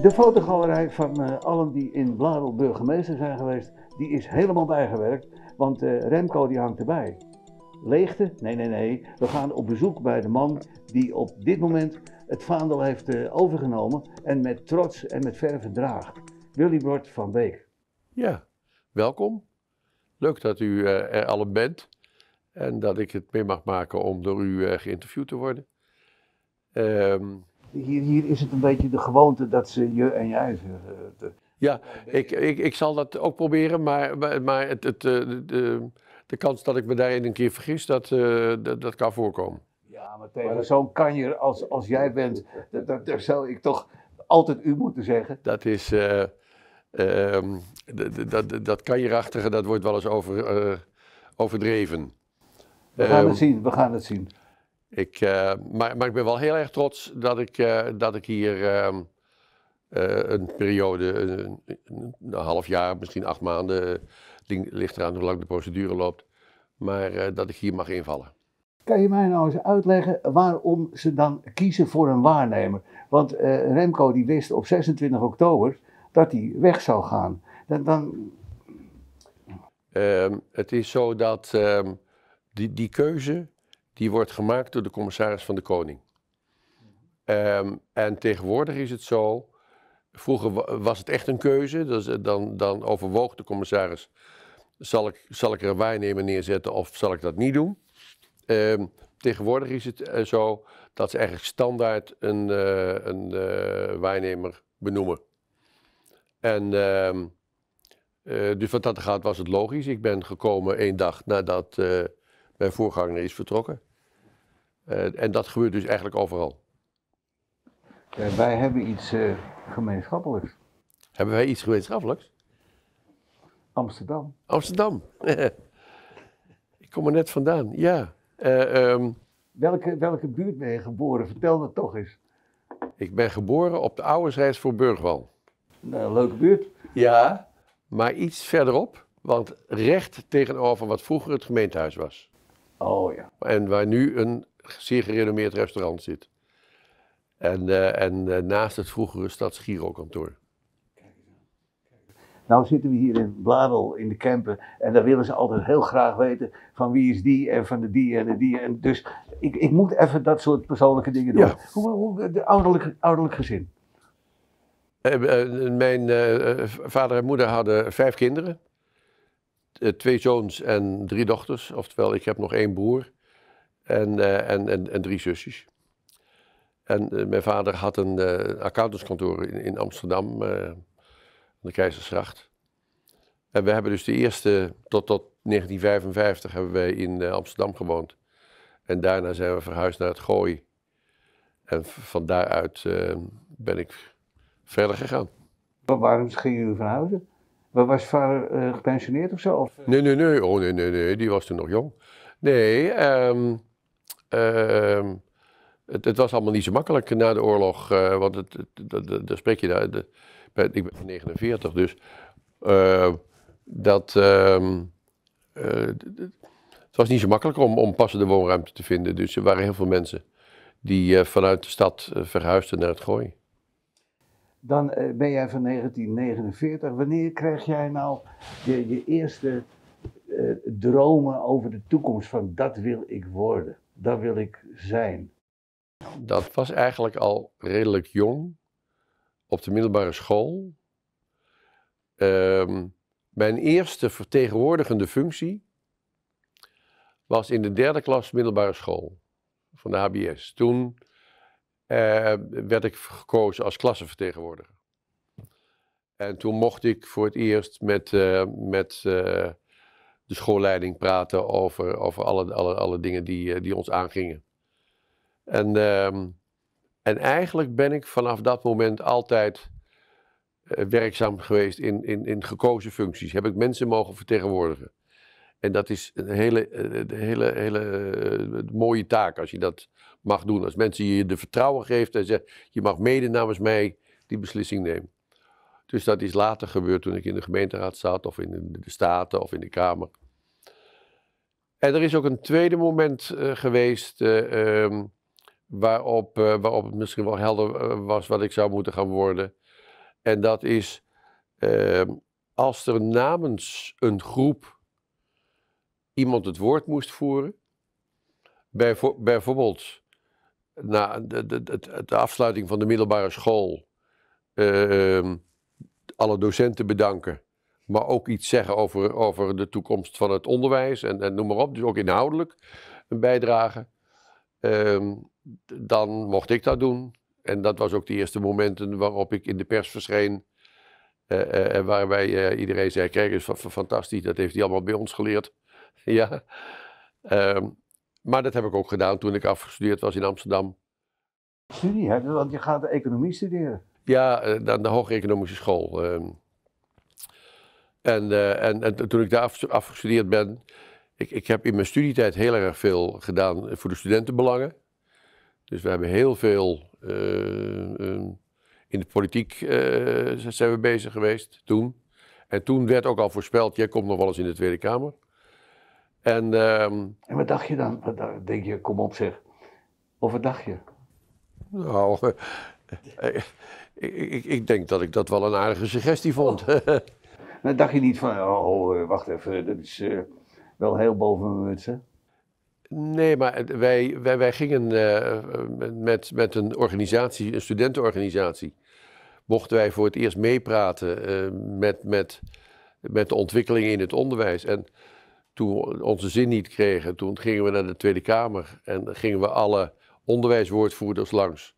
De fotogalerij van eh, allen die in Bladel burgemeester zijn geweest, die is helemaal bijgewerkt, want eh, Remco die hangt erbij. Leegte? Nee, nee, nee. We gaan op bezoek bij de man die op dit moment het vaandel heeft eh, overgenomen en met trots en met verve draagt. Willy Bort van Beek. Ja, welkom. Leuk dat u er allemaal bent. En dat ik het mee mag maken om door u eh, geïnterviewd te worden. Ehm, hier, hier, is het een beetje de gewoonte dat ze je en jij zeggen. Eh, ja, ik, ik, ik zal dat ook proberen, maar, maar het, het, eh, de, de, de kans dat ik me daarin een keer vergis, dat, dat, dat, kan voorkomen. Ja, maar tegen zo'n kanjer als, als jij bent, dat, dat, daar zou ik toch altijd u moeten zeggen. Dat is, uh, dat, kanjerachtige, dat wordt wel eens over, overdreven. We gaan het ehm, zien, we gaan het zien. Ik, eh, maar, maar ik ben wel heel erg trots dat ik, eh, dat ik hier ehm, eh, een periode, een, half jaar, misschien acht maanden, ding, ligt eraan hoe lang de procedure loopt, maar dat ik hier mag invallen. Kan je mij nou eens uitleggen waarom ze dan kiezen voor een waarnemer? Want Remco die wist op 26 oktober dat hij weg zou gaan. Dan, dan... Ehm, het is zo dat die, die keuze die wordt gemaakt door de commissaris van de Koning. Ehm, en tegenwoordig is het zo, vroeger was het echt een keuze, dus eh, dan, dan overwoog de commissaris, zal ik, zal ik er een waarnemer neerzetten of zal ik dat niet doen? Ehm, tegenwoordig is het eh, zo dat ze eigenlijk standaard een, uh, een uh, waarnemer benoemen. En ehm, dus wat dat gaat was het logisch. Ik ben gekomen één dag nadat mijn voorganger is vertrokken. Eh, en dat gebeurt dus eigenlijk overal. wij hebben iets eh, gemeenschappelijks. Hebben wij iets gemeenschappelijks? Amsterdam. Amsterdam. ik kom er net vandaan, ja. Eh, ehm, welke, welke buurt ben je geboren? Vertel dat toch eens. Ik ben geboren op de oude voor Burgwal. Nou, leuke buurt. Ja, maar iets verderop, want recht tegenover wat vroeger het gemeentehuis was. Oh ja. En waar nu een zeer gerenommeerd restaurant zit. En, eh, en eh, naast het vroegere Stadsgiro-kantoor. Nou zitten we hier in Bladel in de Kempen en daar willen ze altijd heel graag weten van wie is die en van de die en de die. En dus ik, ik moet even dat soort persoonlijke dingen doen. Ja. Hoe, hoe, de ouderlijk, ouderlijk gezin? Eh, mijn vader en moeder hadden vijf kinderen. Eh, twee zoons en drie dochters. Oftewel, ik heb nog één broer en, eh, en, en, en, drie zusjes. En eh, mijn vader had een accountantskantoor in, in Amsterdam, aan de Keizersgracht. En we hebben dus de eerste, tot, tot 1955 hebben wij in Amsterdam gewoond. En daarna zijn we verhuisd naar het Gooi. En van daaruit ben ik verder gegaan. Waarom gingen jullie van maar was vader eh, gepensioneerd of zo? Of? Eh? Nee, nee, nee. Oh, nee, nee, nee. Die was toen nog jong. Nee, ehm, ehm, het, het, was allemaal niet zo makkelijk na de oorlog. Uh, want het, het, daar spreek je daar. De, ik ben 49, dus dat. Ehm, het was niet zo makkelijk om, om passende woonruimte te vinden. Dus er waren heel veel mensen die vanuit de stad verhuisden naar het gooi dan eh, ben jij van 1949. Wanneer krijg jij nou je, eerste eh, dromen over de toekomst van dat wil ik worden, dat wil ik zijn? Dat was eigenlijk al redelijk jong, op de middelbare school. Ehm, mijn eerste vertegenwoordigende functie was in de derde klas middelbare school van de HBS. Toen eh, werd ik gekozen als klassenvertegenwoordiger. En toen mocht ik voor het eerst met, eh, met eh, de schoolleiding praten over, over alle, alle, alle dingen die, die ons aangingen. En, ehm, en eigenlijk ben ik vanaf dat moment altijd werkzaam geweest in, in, in gekozen functies. Heb ik mensen mogen vertegenwoordigen. En dat is een hele, hele, hele mooie taak als je dat mag doen. Als mensen je de vertrouwen geeft en zegt, je mag mede namens mij die beslissing nemen. Dus dat is later gebeurd toen ik in de gemeenteraad zat, of in de Staten, of in de Kamer. En er is ook een tweede moment eh, geweest eh, ehm, waarop, eh, waarop het misschien wel helder was wat ik zou moeten gaan worden. En dat is ehm, als er namens een groep iemand het woord moest voeren, bijvo bijvoorbeeld na de, de, de, de, afsluiting van de middelbare school ehm, alle docenten bedanken. Maar ook iets zeggen over, over de toekomst van het onderwijs en, en noem maar op. Dus ook inhoudelijk een bijdrage. Ehm, dan mocht ik dat doen. En dat was ook de eerste momenten waarop ik in de pers verscheen. Uh, waarbij eh, iedereen zei, kijk, is fantastisch, dat heeft hij allemaal bij ons geleerd. ja. Ehm, maar dat heb ik ook gedaan toen ik afgestudeerd was in Amsterdam. Studie, want je gaat economie studeren. Ja, dan eh, de Hoge Economische School. Ehm. En, eh, en, en toen ik daar afgestudeerd ben, ik, ik heb in mijn studietijd heel erg veel gedaan voor de studentenbelangen. Dus we hebben heel veel eh, ehm, in de politiek zijn we bezig geweest toen. En toen werd ook al voorspeld, jij komt nog wel eens in de Tweede Kamer. En, ehm, en wat dacht je dan? Wat denk je, kom op zeg. Of wat dacht je? Nou, ik, ik, ik, denk dat ik dat wel een aardige suggestie vond. Oh. Dan nou, dacht je niet van, oh, oh eh, wacht even, dat is eh, wel heel boven mijn muts, Nee, maar wij, wij, wij gingen uh, met, met een organisatie, een studentenorganisatie, mochten wij voor het eerst meepraten met, met, met de ontwikkeling in het onderwijs. En toen we onze zin niet kregen, toen gingen we naar de Tweede Kamer en gingen we alle onderwijswoordvoerders langs.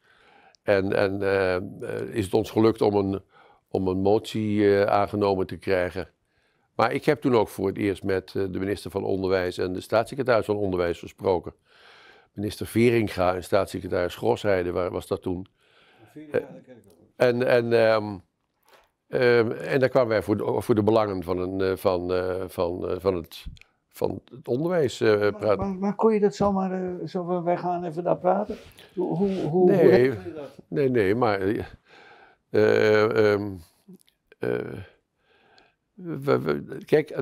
En, en eh, is het ons gelukt om een, om een motie eh, aangenomen te krijgen. Maar ik heb toen ook voor het eerst met eh, de minister van Onderwijs en de staatssecretaris van Onderwijs gesproken. Minister Veringa en staatssecretaris Grosheide was dat toen. Veringa, dat ken ik nog. En, en ehm, Ehm, en daar kwamen wij voor de, voor de belangen van, een, eh, van, eh, van, eh, van het van het onderwijs praten. Maar, maar, kon je dat zomaar, uh, zo wij gaan even daar praten? Hoe, hoe, nee, dat? Nee, nee, maar ehm, kijk,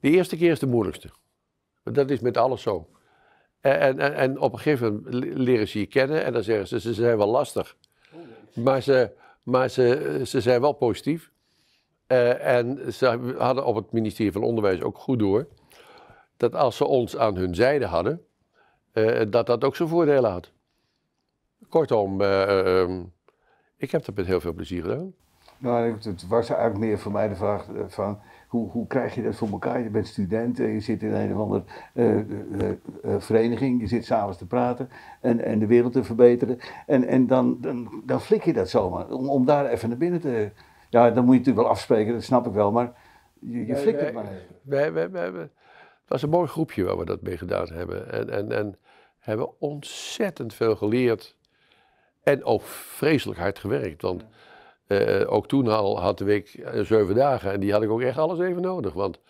de eerste keer is de moeilijkste. dat is met alles zo. En, en, en op een gegeven moment leren ze je kennen en dan zeggen ze, ze zijn wel lastig. Oh, maar ze, maar ze, ze zijn wel positief. Eh, en ze hadden op het ministerie van Onderwijs ook goed door dat als ze ons aan hun zijde hadden, eh, dat dat ook zijn voordelen had. Kortom, eh, ehm, ik heb dat met heel veel plezier gedaan. Nou, het was eigenlijk meer voor mij de vraag van, hoe, hoe krijg je dat voor elkaar? Je bent student, je zit in een of andere eh, eh, eh, vereniging, je zit s'avonds te praten en, en de wereld te verbeteren. En, en dan, dan, flik je dat zomaar, om, om daar even naar binnen te... Ja, dan moet je natuurlijk wel afspreken, dat snap ik wel, maar je, je flikt het maar even. het was een mooi groepje waar we dat mee gedaan hebben. En, en, en hebben ontzettend veel geleerd. En ook vreselijk hard gewerkt. Want eh, ook toen al had ik eh, zeven dagen en die had ik ook echt alles even nodig. Want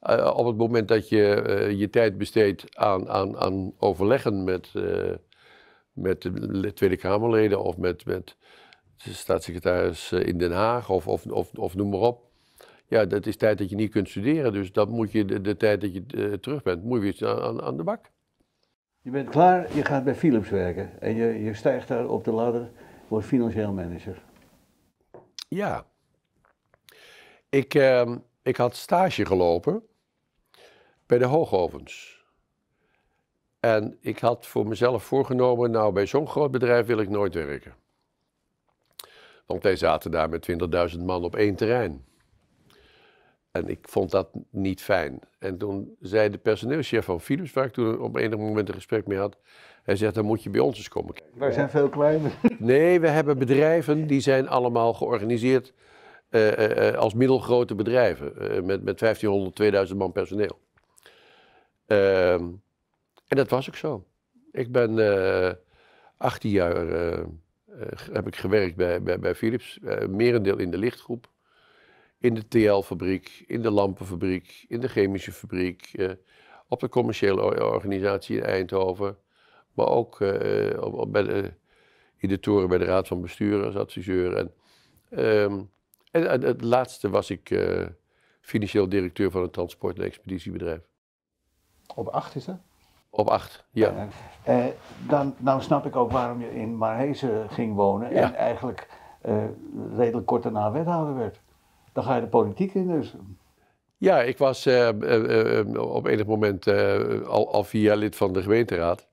eh, op het moment dat je je tijd besteedt aan, aan, aan overleggen met, met de Tweede Kamerleden of met, met de staatssecretaris in Den Haag of, of, of, of noem maar op. Ja, dat is tijd dat je niet kunt studeren, dus dat moet je de, de tijd dat je terug bent, moet je weer aan, aan de bak. Je bent klaar, je gaat bij Philips werken en je, je stijgt daar op de ladder, wordt financieel manager. Ja. Ik, uh, ik had stage gelopen bij de hoogovens. En ik had voor mezelf voorgenomen, nou bij zo'n groot bedrijf wil ik nooit werken. Want wij zaten daar met 20.000 man op één terrein. En ik vond dat niet fijn. En toen zei de personeelschef van Philips, waar ik toen op enig moment een gesprek mee had, hij zegt, dan moet je bij ons eens komen kijken. Wij zijn veel kleiner. Nee, we hebben bedrijven, die zijn allemaal georganiseerd eh, eh, eh, als middelgrote bedrijven, met, met 1500, 2000 man personeel. Ehm, en dat was ook zo. Ik ben 18 jaar heb ik gewerkt bij, bij, bij Philips, merendeel in de lichtgroep in de TL-fabriek, in de lampenfabriek, in de chemische fabriek, eh, op de commerciële organisatie in Eindhoven, maar ook eh, op, bij de, in de toren bij de Raad van Bestuur als adviseur. En, ehm, en, het laatste was ik eh, financieel directeur van een transport- en expeditiebedrijf. Op acht is dat? Op acht, ja. eh, dan, nou snap ik ook waarom je in Marhezen ging wonen en eigenlijk eh, redelijk kort daarna wethouder werd dan ga je de politiek in dus. Ja, ik was uh, uh, uh, op enig moment eh, al, al vier jaar lid van de gemeenteraad.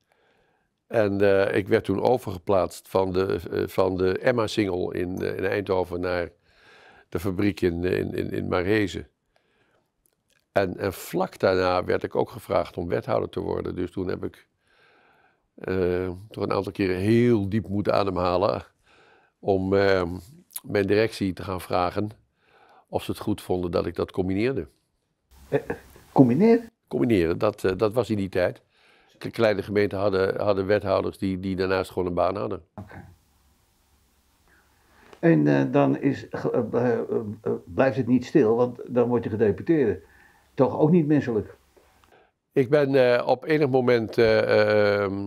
En eh, ik werd toen overgeplaatst van de, eh, van de Emma-singel in, in Eindhoven naar de fabriek in, in, in, in Marhezen. En, en, vlak daarna werd ik ook gevraagd om wethouder te worden. Dus toen heb ik toch een aantal keren heel diep moeten ademhalen om mijn directie te gaan vragen of ze het goed vonden dat ik dat combineerde. Eh, combineer? combineren? dat, eh, dat was in die tijd. Kleine gemeenten hadden, hadden wethouders die, die daarnaast gewoon een baan hadden. Okay. En eh, dan is, blijft het niet stil, want dan word je gedeputeerde. Toch ook niet menselijk? Ik ben op enig moment. Ehm,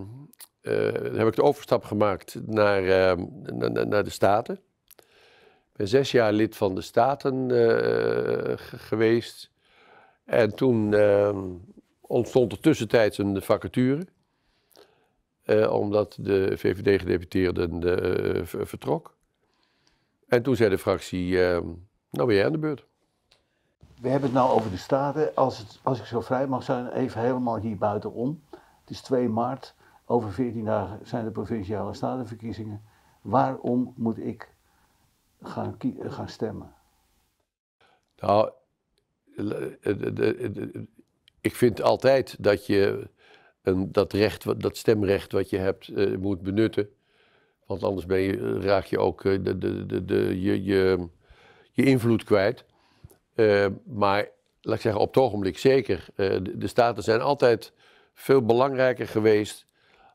heb ik de overstap gemaakt naar, ehm, naar, naar de Staten ben zes jaar lid van de Staten eh, geweest. En toen ehm, ontstond er tussentijds een vacature. Eh, omdat de VVD-gedeputeerde eh, vertrok. En toen zei de fractie, ehm, nou ben jij aan de beurt. We hebben het nou over de Staten. Als, het, als ik zo vrij mag zijn, even helemaal hier buitenom. Het is 2 maart. Over 14 dagen zijn de provinciale statenverkiezingen. Waarom moet ik gaan, gaan stemmen? Nou, eh, eh, eh, ik vind altijd dat je dat, recht, dat stemrecht wat je hebt moet benutten. Want anders ben je, raak je ook de, de, de, je, je, je, invloed kwijt. maar laat ik zeggen, op het ogenblik zeker. de, staten zijn altijd veel belangrijker geweest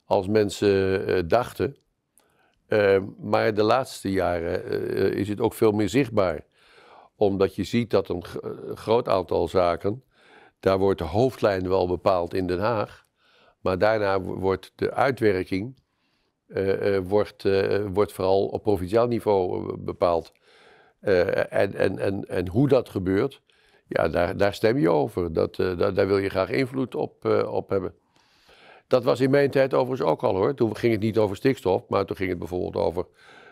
als mensen dachten. Ehm, maar de laatste jaren eh, eh, is het ook veel meer zichtbaar. Omdat je ziet dat een eh, groot aantal zaken, daar wordt de hoofdlijn wel bepaald in Den Haag. Maar daarna wordt de uitwerking wordt, wordt vooral op provinciaal niveau bepaald. en, en, en, en hoe dat gebeurt, ja, daar, daar stem je over. Dat, daar, daar wil je graag invloed op, op hebben. Dat was in mijn tijd overigens ook al hoor. Toen ging het niet over stikstof, maar toen ging het bijvoorbeeld over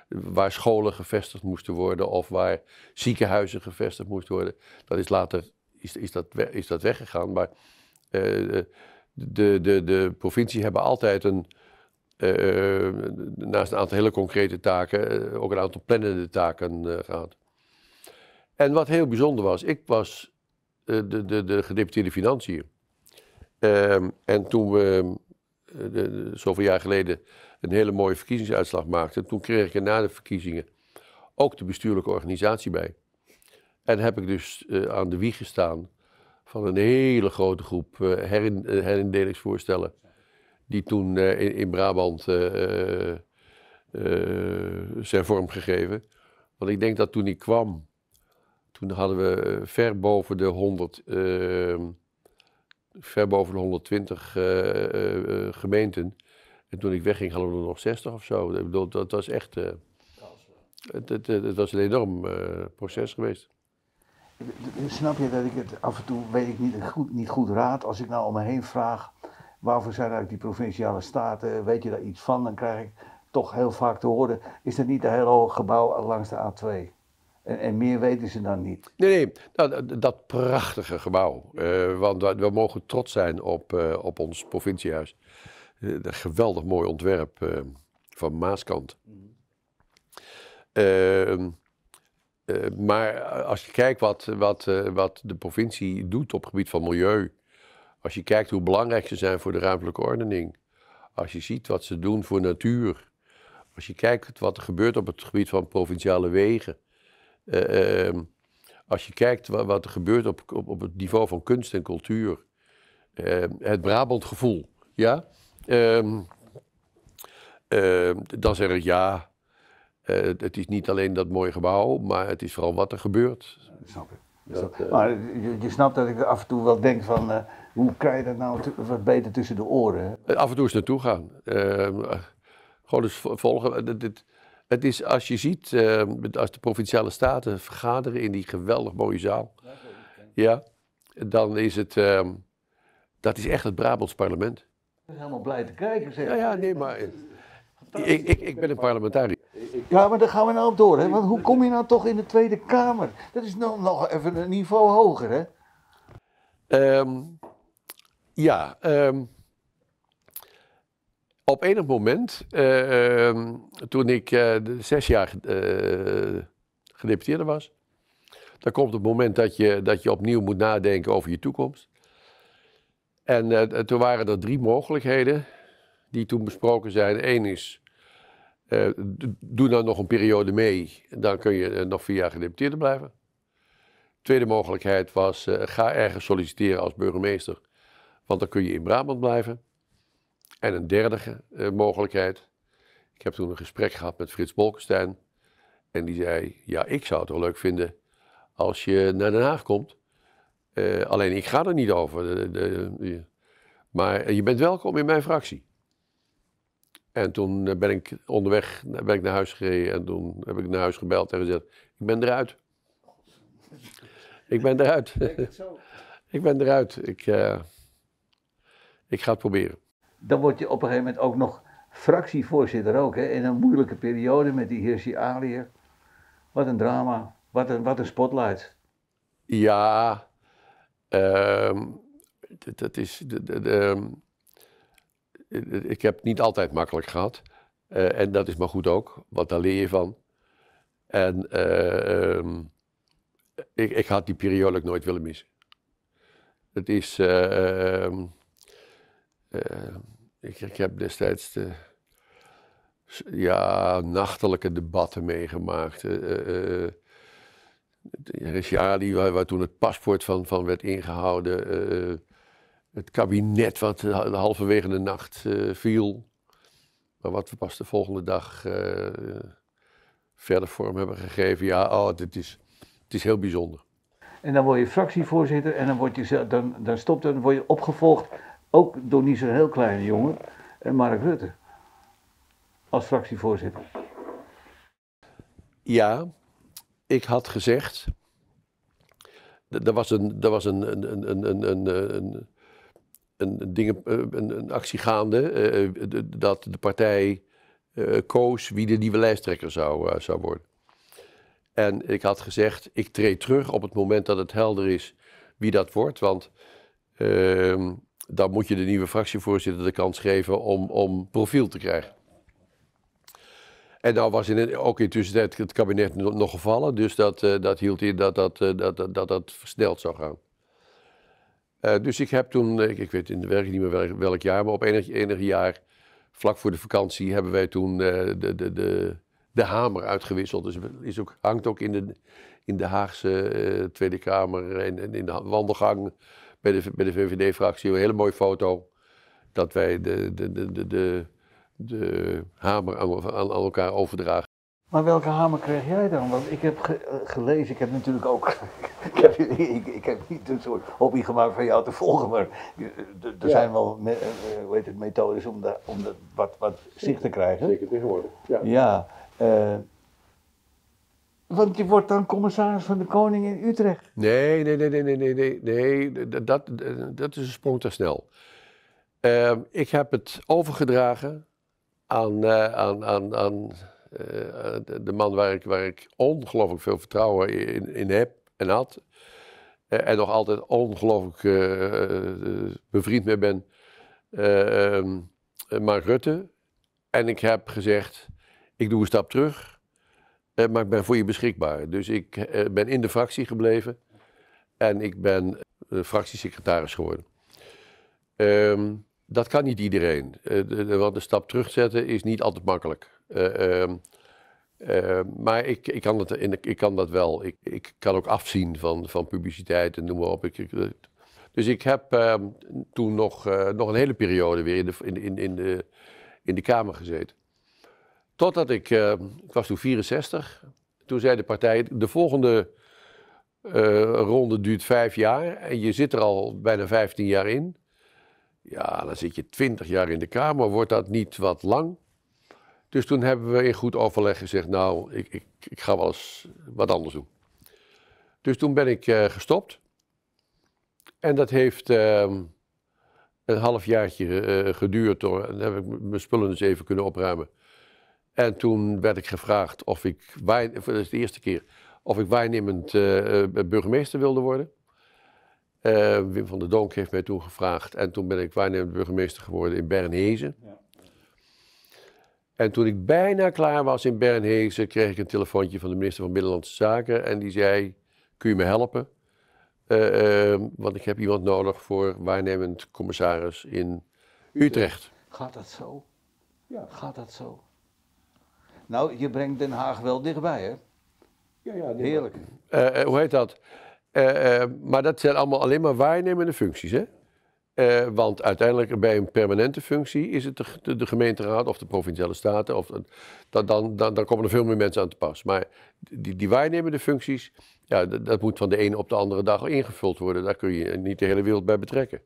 waar scholen gevestigd moesten worden of waar ziekenhuizen gevestigd moesten worden. Dat is later is, is, dat, is dat weggegaan. Maar eh, de, de, de provincie hebben altijd een, eh, naast een aantal hele concrete taken, eh, ook een aantal plannende taken gehad. En wat heel bijzonder was, ik was de, de, de gedeputeerde financiën. Ehm, en toen we eh, zoveel jaar geleden een hele mooie verkiezingsuitslag maakte. Toen kreeg ik er na de verkiezingen ook de bestuurlijke organisatie bij. En heb ik dus eh, aan de wieg gestaan van een hele grote groep uh, herindelingsvoorstellen. Die toen in, in, Brabant zijn vormgegeven. Want ik denk dat toen ik kwam, toen hadden we ver boven de 100 ver boven de 120 eh, eh, eh, gemeenten. En toen ik wegging hadden we er nog 60 of zo. Ik bedoel, dat was echt... Het, het, het, was een enorm proces geweest. Snap je dat ik het af en toe weet ik niet goed, niet goed raad? Als ik nou om me heen vraag, waarvoor zijn eigenlijk die provinciale staten? Weet je daar iets van? Dan krijg ik toch heel vaak te horen, is dat niet een heel gebouw langs de A2? En, meer weten ze dan niet. Nee, nee, nou, dat prachtige gebouw. Eh, want we mogen trots zijn op, eh, op ons provinciehuis. een eh, geweldig mooi ontwerp van Maaskant. Mhm. Ehm, maar als je kijkt wat, wat, wat de provincie doet op het gebied van milieu. Als je kijkt hoe belangrijk ze zijn voor de ruimtelijke ordening. Als je ziet wat ze doen voor natuur. Als je kijkt wat er gebeurt op het gebied van provinciale wegen. Eh, ehm, als je kijkt wat, er gebeurt op, op, op, het niveau van kunst en cultuur, uh, het Brabantgevoel, ja, ehm, dan zeg ik ja. Eh, het is niet alleen dat mooie gebouw, maar het is vooral wat er gebeurt. Snap ik. Eh, maar je, snapt dat ik af en toe wel denk van, hoe krijg je dat nou wat beter tussen de oren? Af en toe eens naartoe gaan. gewoon eens volgen. dit, het is, als je ziet, eh, als de provinciale staten vergaderen in die geweldig mooie zaal, ja, dan is het, ehm, dat is echt het Brabants parlement. Ik ben helemaal blij te kijken, zeg. Ja, ja nee, maar eh, ik, ik, ik ben een parlementariër. Ja, maar daar gaan we nou op door, hè? Want hoe kom je nou toch in de Tweede Kamer? Dat is nog, nog even een niveau hoger, hè? Um, ja, ehm, op enig moment, eh, ehm, toen ik eh, zes jaar uh, gedeputeerde was, dan komt het moment dat je, dat je opnieuw moet nadenken over je toekomst. En toen waren er drie mogelijkheden die toen besproken zijn. Eén is, doe dan nog een periode mee, dan kun je nog vier jaar gedeputeerde blijven. Tweede mogelijkheid was, ga ergens solliciteren als burgemeester, want dan kun je in Brabant blijven. En een derde eh, mogelijkheid. Ik heb toen een gesprek gehad met Frits Bolkestein. En die zei: Ja, ik zou het wel leuk vinden als je naar Den Haag komt. Eh, alleen ik ga er niet over. De, de, eh, maar je bent welkom in mijn fractie. En toen ben ik onderweg ben ik naar huis gereden. En toen heb ik naar huis gebeld en gezegd: Ik ben eruit. ik ben eruit. ik ben eruit. Ik, ik ga het proberen dan word je op een gegeven moment ook nog fractievoorzitter ook. Hè, in een moeilijke periode met die Hirsi Aliër. Wat een drama. Wat een, wat een spotlight. Ja, ehm, dat, is. Ehm, ik heb het niet altijd makkelijk gehad. Eh, en dat is maar goed ook, want daar leer je van. En eh, ehm, ik, ik had die periode ook nooit willen missen. Het is. Eh, ik, heb destijds de ja, nachtelijke debatten meegemaakt. Uh, uh, waar, waar, toen het paspoort van, van werd ingehouden. het kabinet wat halverwege de nacht viel. Maar wat we pas de volgende dag verder vorm hebben gegeven. Ja, oh, dit is, het is heel bijzonder. En dan word je fractievoorzitter en dan, word je, dan, dan stopt dan word je opgevolgd ook door niet zo'n heel kleine jongen, eh, Mark Rutte. Als fractievoorzitter. Ja, ik had gezegd. Er was een, er was een, een, een, een, een, een, een, ding, eh, een, een actie gaande eh, dat de partij uh, koos wie de nieuwe lijsttrekker zou, zou worden. En ik had gezegd, ik treed terug op het moment dat het helder is wie dat wordt, want ehm, dan moet je de nieuwe fractievoorzitter de kans geven om, om profiel te krijgen. En nou was in, ook intussen het, het kabinet nog gevallen, dus dat, eh, dat hield in dat dat, eh, dat, dat, dat, dat versneld zou gaan. Eh, dus ik heb toen, ik, ik weet in de werk niet meer welk, jaar, maar op enig, enig jaar, vlak voor de vakantie, hebben wij toen de, de, de, de hamer uitgewisseld. Dus is ook, hangt ook in de, in de Haagse Tweede Kamer en, en in de wandelgang bij de, bij de VVD-fractie een hele mooie foto. Dat wij de, de, de, de, de, de hamer aan, aan, elkaar overdragen. Maar welke hamer kreeg jij dan? Want ik heb gelezen, ik heb natuurlijk ook. ik, heb, ik, heb niet een soort hobby gemaakt van jou te volgen, maar eh, er zijn wel eh, eh, hoe heet het, methodes om, de, om wat, wat zicht te krijgen. Zeker tegenwoordig. Ja. ja want je wordt dan commissaris van de Koning in Utrecht. Nee, nee, nee, nee, nee, nee, nee, nee dat, dat, is een sprong te snel. Ehm, ik heb het overgedragen aan, eh, aan, aan, aan eh, de man waar ik, waar ik ongelooflijk veel vertrouwen in, in heb en had. Eh, en nog altijd ongelooflijk bevriend mee ben, ehm, Mark Rutte. En ik heb gezegd, ik doe een stap terug eh, maar ik ben voor je beschikbaar. Dus ik eh, ben in de fractie gebleven en ik ben eh, fractiesecretaris geworden. Ehm, dat kan niet iedereen, de, de, een stap terugzetten is niet altijd makkelijk. Ehm, maar ik, ik, kan ik, kan dat wel. Ik, ik kan ook afzien van, van, publiciteit en noem maar op. dus ik heb ehm, toen nog, nog een hele periode weer in in, in, de, in de Kamer gezeten. Totdat ik, eh, ik was toen 64, toen zei de partij, de volgende eh, ronde duurt vijf jaar en je zit er al bijna 15 jaar in. Ja, dan zit je 20 jaar in de Kamer, wordt dat niet wat lang? Dus toen hebben we in goed overleg gezegd, nou, ik, ik, ik ga wel eens wat anders doen. Dus toen ben ik eh, gestopt. En dat heeft ehm, een half halfjaartje geduurd hoor. Dan heb ik mijn spullen eens even kunnen opruimen. En toen werd ik gevraagd of ik, dat is de eerste keer, of ik waarnemend eh, eh, burgemeester wilde worden. Eh, Wim van der Donk heeft mij toen gevraagd. En toen ben ik waarnemend burgemeester geworden in Bernhezen. Ja. En toen ik bijna klaar was in Bernhezen, kreeg ik een telefoontje van de minister van Binnenlandse Zaken. En die zei, kun je me helpen? Ehm, want ik heb iemand nodig voor waarnemend commissaris in Utrecht. Utrecht. Gaat dat zo? Ja. Gaat dat zo? Nou, je brengt Den Haag wel dichtbij, hè? Ja, ja. Heerlijk. Eh, eh, hoe heet dat? Eh, maar dat zijn allemaal alleen maar waarnemende functies, hè? want uiteindelijk bij een permanente functie is het de, de, gemeenteraad of de provinciale staten. Of, dan, dan, dan, dan, komen er veel meer mensen aan te pas. Maar die, die waarnemende functies, ja, dat, moet van de ene op de andere dag ingevuld worden. Daar kun je niet de hele wereld bij betrekken.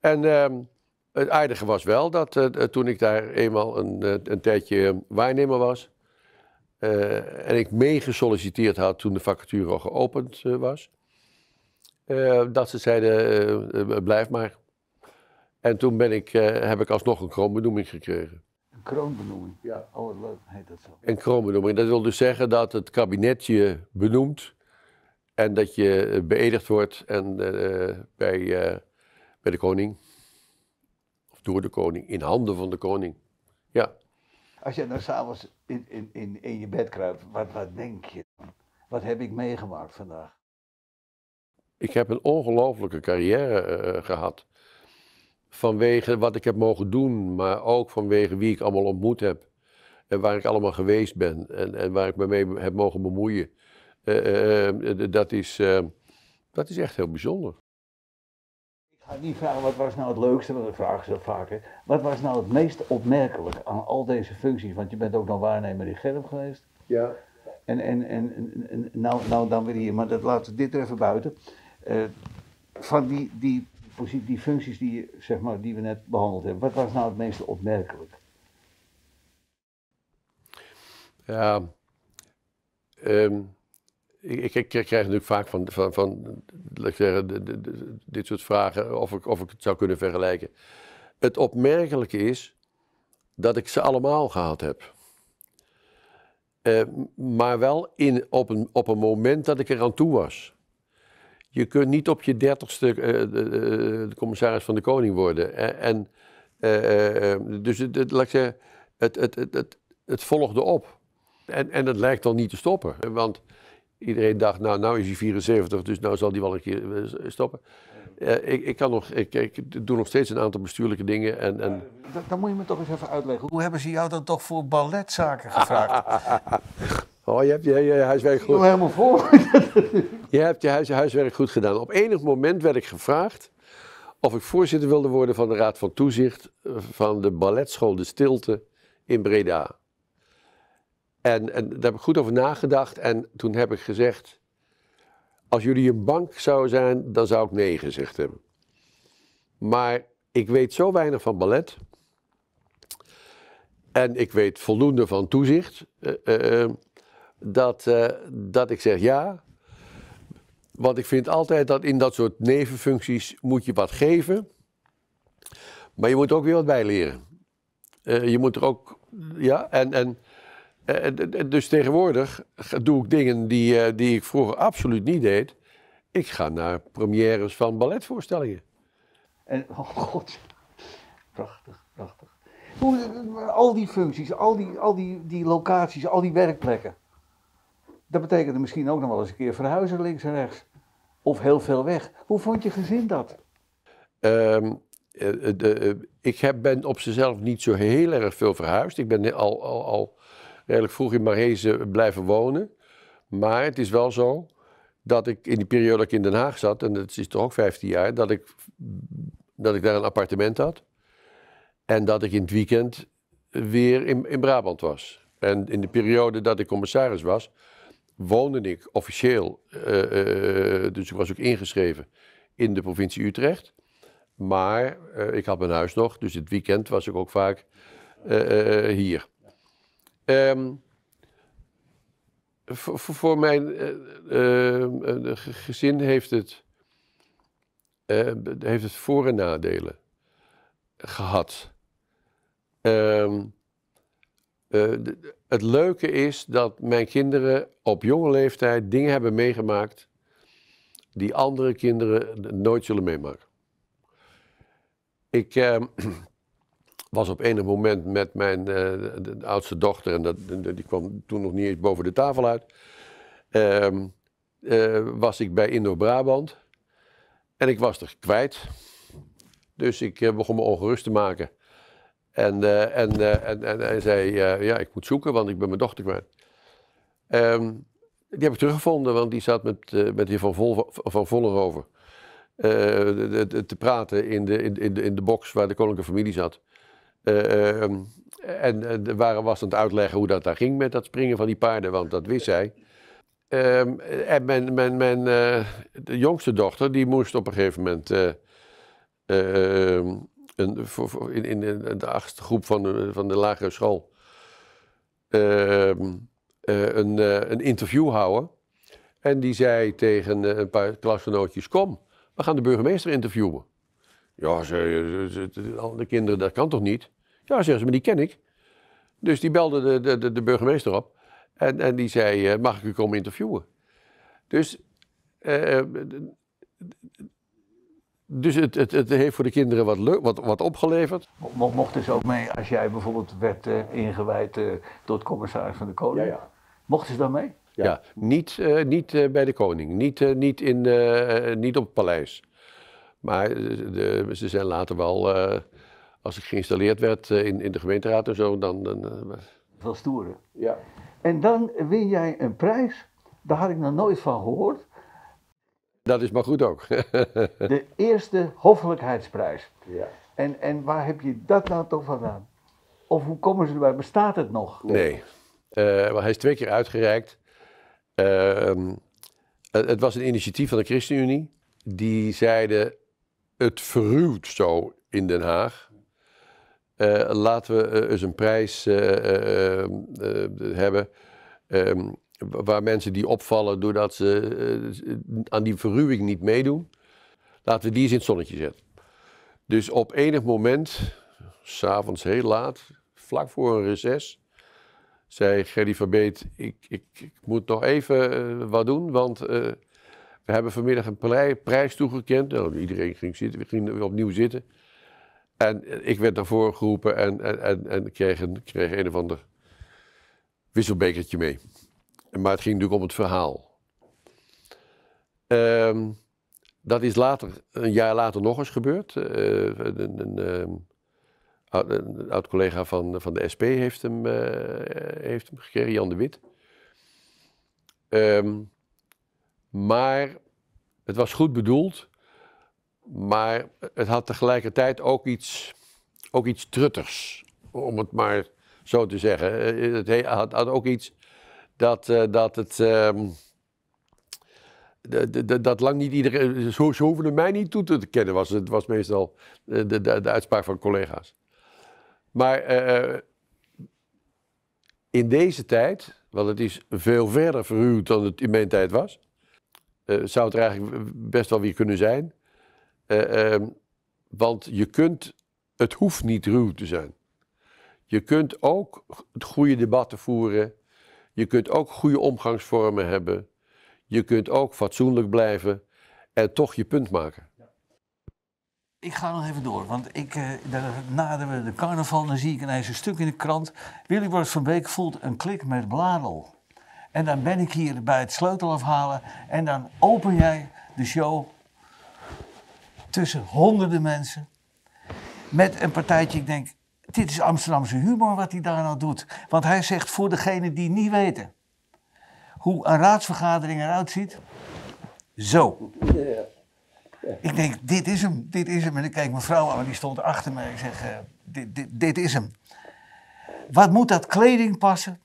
En ehm, het aardige was wel dat eh, eh, toen ik daar eenmaal een, eh, een tijdje waarnemer was. en ik mee-gesolliciteerd had toen de vacature al geopend was. dat ze zeiden: blijf maar. En toen ben ik, heb ik alsnog een kroonbenoeming gekregen. Een kroonbenoeming? Ja. Oh, heet dat zo. Een kroonbenoeming. Dat wil dus zeggen dat het kabinet je benoemt. En dat je beëdigd wordt en, bij, bij de koning door de koning, in handen van de koning. Ja. Als je nou s'avonds in, in, in, in je bed kruipt, wat, wat denk je? Wat heb ik meegemaakt vandaag? Ik heb een ongelofelijke carrière eh, eh, gehad. Vanwege wat ik heb mogen doen, maar ook vanwege wie ik allemaal ontmoet heb. En waar ik allemaal geweest ben en, en waar ik me mee heb mogen bemoeien. Eh, dat, is, dat is echt heel bijzonder. Die vraag, wat was nou het leukste, want dat vragen ze vaker. Wat was nou het meest opmerkelijk aan al deze functies? Want je bent ook nog waarnemer in Germ geweest. Ja. En, en, en, en nou, nou dan weer hier, maar dat laten we dit er even buiten. Eh, van die, die, die functies die, zeg maar, die we net behandeld hebben, wat was nou het meest opmerkelijk? Ja, ehm, ik, krijg natuurlijk vaak van, van, van laat ik zeggen, de, de, dit soort vragen of ik, of ik het zou kunnen vergelijken. Het opmerkelijke is dat ik ze allemaal gehad heb. Eh, maar wel in, op, een, op een moment dat ik er aan toe was. Je kunt niet op je dertigste eh, de, de, commissaris van de koning worden. Eh, en, dus het, laat ik zeggen, het, het, het, het, het volgde op. En, en dat lijkt al niet te stoppen. Want iedereen dacht, nou, nou is hij 74, dus nou zal hij wel een keer eh, stoppen. Eh, ik, ik, kan nog, ik, ik, doe nog steeds een aantal bestuurlijke dingen. En, en... Dan, dan moet je me toch eens even uitleggen. Hoe hebben ze jou dan toch voor balletzaken gevraagd? oh, je hebt je, huiswerk goed... Ik helemaal voor. je hebt je, huis, je huiswerk goed gedaan. Op enig moment werd ik gevraagd of ik voorzitter wilde worden van de Raad van Toezicht eh, van de Balletschool De Stilte in Breda. En, daar heb ik goed over nagedacht. En toen heb ik gezegd, als jullie een bank zouden zijn, dan zou ik nee gezegd hebben. Maar ik weet zo weinig van ballet. En ik weet voldoende van toezicht. Eh, eh, eh, dat, dat ik zeg ja. Want ik vind altijd dat in dat soort nevenfuncties moet je wat geven. Maar je moet er ook weer wat bij leren. je moet er ook. Ja, en, en eh, eh, dus tegenwoordig doe ik dingen die, eh, die ik vroeger absoluut niet deed. Ik ga naar premières van balletvoorstellingen. En, oh god, prachtig, prachtig. Al die functies, al die, al die, die locaties, al die werkplekken. Dat betekende misschien ook nog wel eens een keer verhuizen links en rechts. Of heel veel weg. Hoe vond je gezin dat? Ehm, de, ik heb, ben op zichzelf niet zo heel erg veel verhuisd. Ik ben al, al, al redelijk vroeg in Marhezen blijven wonen. Maar het is wel zo dat ik in die periode dat ik in Den Haag zat, en dat is toch ook 15 jaar, dat ik, dat ik daar een appartement had. En dat ik in het weekend weer in, in Brabant was. En in de periode dat ik commissaris was, woonde ik officieel, eh, eh, dus ik was ook ingeschreven in de provincie Utrecht. Maar eh, ik had mijn huis nog, dus het weekend was ik ook vaak hier. Ehm, voor, voor, mijn eh, eh, eh, gezin heeft het, heeft het voor- en nadelen gehad. Ehm, het leuke is dat mijn kinderen op jonge leeftijd dingen hebben meegemaakt die andere kinderen nooit zullen meemaken. Ik, ehm, was op enig moment met mijn eh, de oudste dochter, en dat, die kwam toen nog niet eens boven de tafel uit, ehm, eh, was ik bij Indo-Brabant. En ik was er kwijt. Dus ik eh, begon me ongerust te maken. En, en, en, en, hij zei, ja, ik moet zoeken, want ik ben mijn dochter kwijt. Ehm, die heb ik teruggevonden, want die zat met, met de heer Van, Vol, van Vollerover te praten in de, in, in, de, in de box waar de koninklijke familie zat. Eh, ehm, en eh, waren was aan het uitleggen hoe dat daar ging met dat springen van die paarden, want dat wist zij. Ehm, en mijn, mijn, mijn eh, de jongste dochter, die moest op een gegeven moment ehm, een, voor, in, in, de achtste groep van de, van de lagere school een, een interview houden. En die zei tegen een paar klasgenootjes, kom, we gaan de burgemeester interviewen. Ja, ze, ze, de kinderen, dat kan toch niet? Ja, zeggen ze, maar die ken ik. Dus die belde de, de, de burgemeester op. En, en die zei, eh, mag ik u komen interviewen? Dus, eh, eh, dus het, het, het heeft voor de kinderen wat, leuk, wat, wat opgeleverd. Mo mochten ze dus ook mee als jij bijvoorbeeld werd ingewijd door het commissaris van de Koning? Ja, ja. Mochten ze dan mee? Ja, niet, niet bij de koning, niet, niet, in, niet op het paleis. Maar de, ze zijn later wel als ik geïnstalleerd werd eh, in, in de gemeenteraad en zo, dan... dan Veel eh, stoer, Ja. En dan win jij een prijs, daar had ik nog nooit van gehoord. Dat is maar goed ook. de eerste hoffelijkheidsprijs. Ja. En, en waar heb je dat nou toch vandaan? Of hoe komen ze erbij? Bestaat het nog? Nee. Uh, hij is twee keer uitgereikt. Ehm, het was een initiatief van de ChristenUnie. Die zeiden: Het verruwt zo in Den Haag. Uh, laten we eh, eens een prijs eh, hebben ehm, waar mensen die opvallen doordat ze aan die verruwing niet meedoen. Laten we die eens in het zonnetje zetten. Dus op enig moment, s'avonds heel laat, vlak voor een reces, zei Gerry Verbeet, ik, ik, ik, moet nog even wat doen, want we hebben vanmiddag een prijs toegekend. Nou, iedereen ging, zitten, we ging opnieuw zitten. En ik werd naar voren geroepen en, en, en, kreeg, een, kreeg een of ander wisselbekertje mee. Maar het ging natuurlijk om het verhaal. Ehm, dat is later, een jaar later nog eens gebeurd. Eh, een, een, ehm, een oud collega van, van de SP heeft hem, eh, heeft hem gekregen, Jan de Wit. Ehm, maar het was goed bedoeld. Maar het had tegelijkertijd ook iets, ook iets trutters, om het maar zo te zeggen. Eh, het had, had ook iets dat, eh, dat het. Ehm, dat lang niet iedereen. Ze, ze het mij niet toe te kennen, was, het was meestal eh, de, de, uitspraak van collega's. Maar in deze tijd, want het is veel verder verhuurd dan het in mijn tijd was, zou het er eigenlijk best wel weer kunnen zijn eh, ehm, want je kunt, het hoeft niet ruw te zijn. Je kunt ook goede debatten voeren. Je kunt ook goede omgangsvormen hebben. Je kunt ook fatsoenlijk blijven en toch je punt maken. Ik ga nog even door, want ik, eh, we de carnaval, dan zie ik een een stuk in de krant. Willybord van Beek voelt een klik met bladel. En dan ben ik hier bij het sleutel en dan open jij de show tussen honderden mensen. Met een partijtje, ik denk, dit is Amsterdamse humor wat hij daar nou doet. Want hij zegt voor degenen die niet weten hoe een raadsvergadering eruit ziet. Zo. Ik denk, dit is hem, dit is hem. En ik kijk mijn vrouw aan, die stond achter mij. Ik zeg, eh, dit, dit, dit is hem. Wat moet dat kleding passen?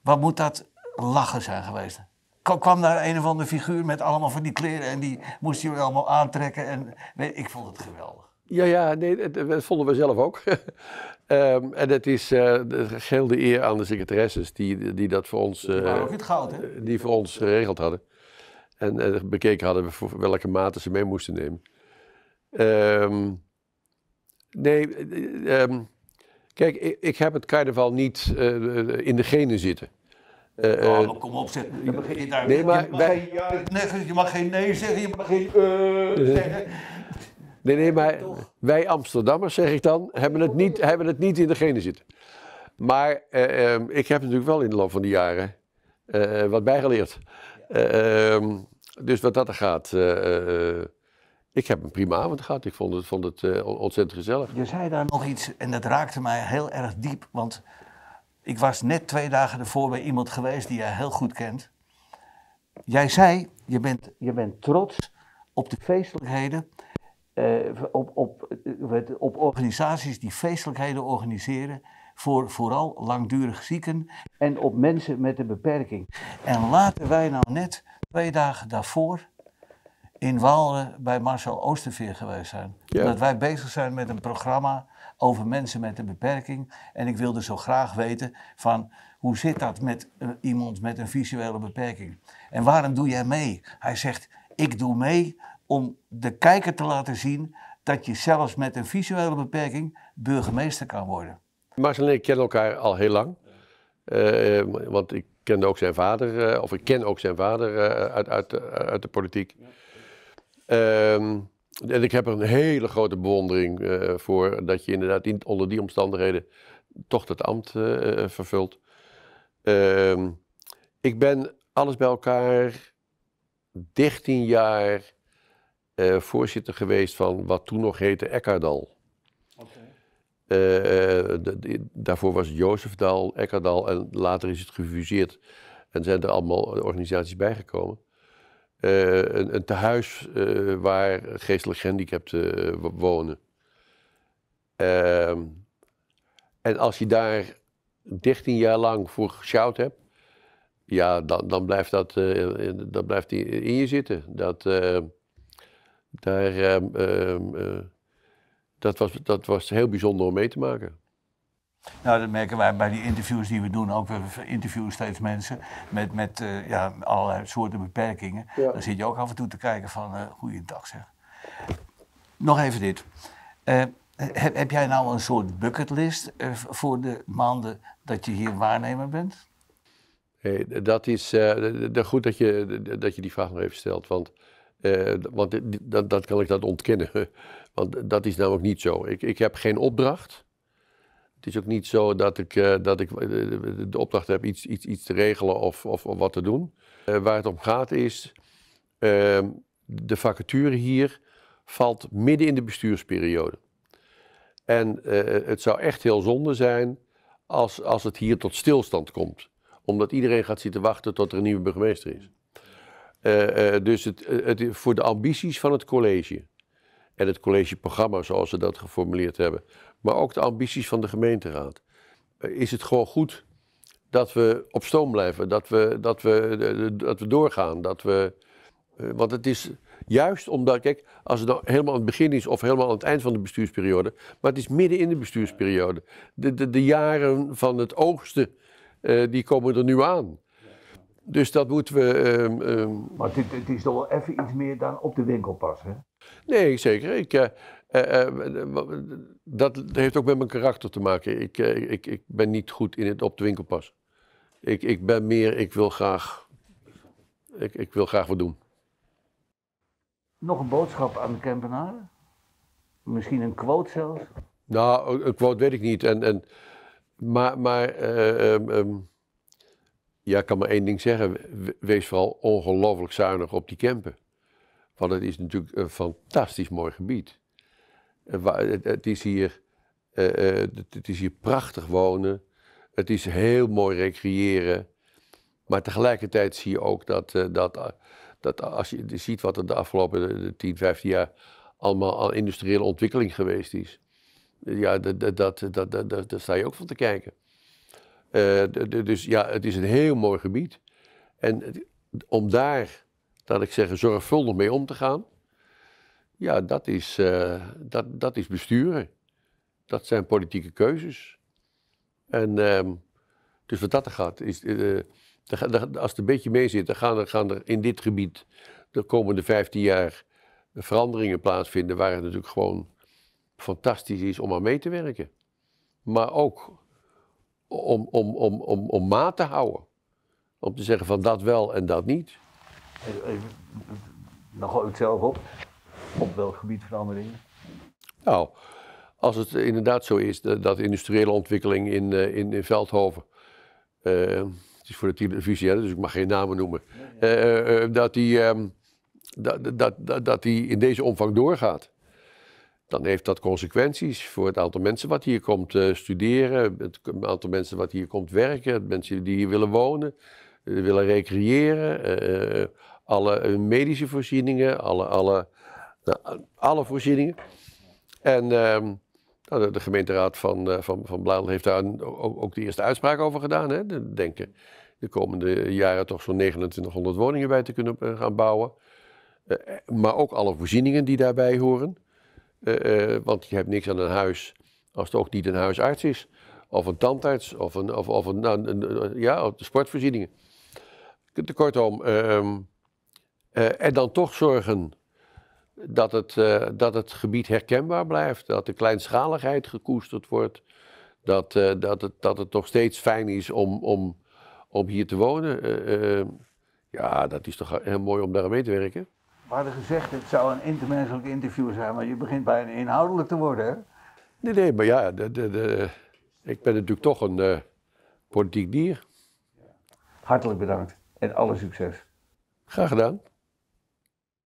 Wat moet dat lachen zijn geweest? kwam daar een of andere figuur met allemaal van die kleren en die moest je allemaal aantrekken. En ik vond het geweldig. Ja, ja, nee, dat, vonden we zelf ook. um, en het is uh, eh, geheel de eer aan de secretaresses die, die dat voor ons... Die eh, voor ons geregeld hadden. En eh, bekeken hadden voor welke mate ze mee moesten nemen. Ehm, nee, ehm, kijk, ik, ik, heb het carnaval niet in de genen zitten. Uh, kom op, zeg. Je mag, geen, nee, maar wij, je mag geen nee zeggen, je mag geen uh, zeggen. Nee, nee, maar wij Amsterdammers, zeg ik dan, hebben het niet, hebben het niet in de genen zitten. Maar ehm, ik heb natuurlijk wel in de loop van de jaren wat bijgeleerd. Ehm, dus wat dat er gaat, ik heb een prima avond gehad. Ik vond het, vond het ontzettend gezellig. Je zei daar nog iets en dat raakte mij heel erg diep, want... Ik was net twee dagen ervoor bij iemand geweest die jij heel goed kent. Jij zei, je bent, je bent trots op de feestelijkheden, eh, op, op, eh, op organisaties die feestelijkheden organiseren voor vooral langdurig zieken en op mensen met een beperking. En laten wij nou net twee dagen daarvoor in Walden bij Marcel Oosterveer geweest zijn. dat wij bezig zijn met een programma over mensen met een beperking. En ik wilde zo graag weten van hoe zit dat met eh, iemand met een visuele beperking? En waarom doe jij mee? Hij zegt, ik doe mee om de kijker te laten zien dat je zelfs met een visuele beperking burgemeester kan worden. Marcel en ik kennen elkaar al heel lang. Eh, want ik kende ook zijn vader, eh, of ik ken ook zijn vader uit, uit, uit de politiek. Ehm, en ik heb er een hele grote bewondering eh, voor dat je inderdaad in, onder die omstandigheden toch dat ambt eh, eh, vervult. Ehm, ik ben alles bij elkaar 13 jaar voorzitter geweest van wat toen nog heette Ekkerdal. Okay. daarvoor was het Jozefdal, Ekkerdal en later is het gefuseerd en zijn er allemaal organisaties bijgekomen. Eh, een, een tehuis eh, waar geestelijk gehandicapten eh, wonen. Ehm, en als je daar 13 jaar lang voor gesjouwd hebt, ja, dan, dan blijft dat, uh, dat blijft in je zitten. Dat, daar, ehm, ehm, dat, was, dat was heel bijzonder om mee te maken. Nou, dat merken wij bij die interviews die we doen ook. We interviewen steeds mensen met, met eh, ja, allerlei soorten beperkingen. Dan zit je ook af en toe te kijken van, uh, goeiedag zeg. Nog even dit. Eh, heb, heb, jij nou een soort bucketlist voor de maanden dat je hier waarnemer bent? Hey, dat is goed dat je, dat je die vraag nog even stelt, want, want dat, dat kan ik dat ontkennen. want dat is namelijk niet zo. Ik, ik heb geen opdracht. Het is ook niet zo dat ik, eh, dat ik eh, de opdracht heb iets, iets, iets te regelen of, of, of wat te doen. Eh, waar het om gaat is, ehm, de vacature hier valt midden in de bestuursperiode. En het zou echt heel zonde zijn als, als het hier tot stilstand komt. Omdat iedereen gaat zitten wachten tot er een nieuwe burgemeester is. dus het, het, voor de ambities van het college en het collegeprogramma zoals ze dat geformuleerd hebben, maar ook de ambities van de gemeenteraad. Eh, is het gewoon goed dat we op stoom blijven, dat we, dat we, eh, dat we doorgaan, dat we... Eh, want het is juist omdat, kijk, als het nou helemaal aan het begin is of helemaal aan het eind van de bestuursperiode, maar het is midden in de bestuursperiode. De, de, de jaren van het oogsten, die komen er nu aan. Dus dat moeten we. Ehm, ehm, maar het, het, is toch wel even iets meer dan op de winkel passen. Nee, zeker. Ik, eh, eh, eh, dat heeft ook met mijn karakter te maken. Ik, ik, ik ben niet goed in het op de winkel pas. Ik, ik ben meer, ik wil graag, ik, ik wil graag wat doen. Nog een boodschap aan de Kempenaren? Misschien een quote zelfs? Nou, een quote weet ik niet. En, en, maar maar ehm, ehm, ja, ik kan maar één ding zeggen. Wees vooral ongelooflijk zuinig op die campen. Want het is natuurlijk een fantastisch mooi gebied. Eh, het is hier, eh, eh, het is hier prachtig wonen. Het is heel mooi recreëren. Maar tegelijkertijd zie je ook dat, dat, dat als je ziet wat er de afgelopen 10, 15 jaar allemaal al industriële ontwikkeling geweest is. Ja, dat, dat, dat, dat, daar sta je ook van te kijken. dus ja, het is een heel mooi gebied. En om daar laat ik zeggen, zorgvuldig mee om te gaan. Ja, dat is, eh, dat, dat is besturen. Dat zijn politieke keuzes. En ehm, dus wat dat er gaat, is, eh, als het een beetje mee zit, dan gaan er, gaan er in dit gebied de komende 15 jaar veranderingen plaatsvinden waar het natuurlijk gewoon fantastisch is om aan mee te werken. Maar ook om, om, om, om, om maat te houden. Om te zeggen van dat wel en dat niet dan gooi ik zelf op. Op welk gebied veranderingen? Nou, als het inderdaad zo is dat de industriële ontwikkeling in, eh, in, in Veldhoven. Eh, het is voor de televisie, hè, dus ik mag geen namen noemen. Eh, dat, die, ehm, dat, dat, dat, dat die in deze omvang doorgaat. Dan heeft dat consequenties voor het aantal mensen wat hier komt studeren, het aantal mensen wat hier komt werken, mensen die hier willen wonen willen recreëren. Eh, eh, alle eh, medische voorzieningen, alle, alle, nou, alle voorzieningen. En ehm, nou, de, de, gemeenteraad van, van, van Blauw heeft daar ook, ook, de eerste uitspraak over gedaan. Hè? denken de komende jaren toch zo'n 2900 woningen bij te kunnen gaan bouwen. maar ook alle voorzieningen die daarbij horen. want je hebt niks aan een huis als het ook niet een huisarts is. Of een tandarts, of een, of, of een, nou, een, ja, sportvoorzieningen kortom, ehm, eh, en dan toch zorgen dat het, eh, dat het gebied herkenbaar blijft, dat de kleinschaligheid gekoesterd wordt, dat, eh, dat, het, dat het nog steeds fijn is om, om, om hier te wonen. Ehm, ja, dat is toch heel mooi om daar mee te werken. We hadden gezegd, het zou een intermenselijk interview zijn, maar je begint bijna inhoudelijk te worden, hè? Nee, nee, maar ja, de, de, de, ik ben natuurlijk toch een politiek dier. Hartelijk bedankt. En alle succes. Graag gedaan.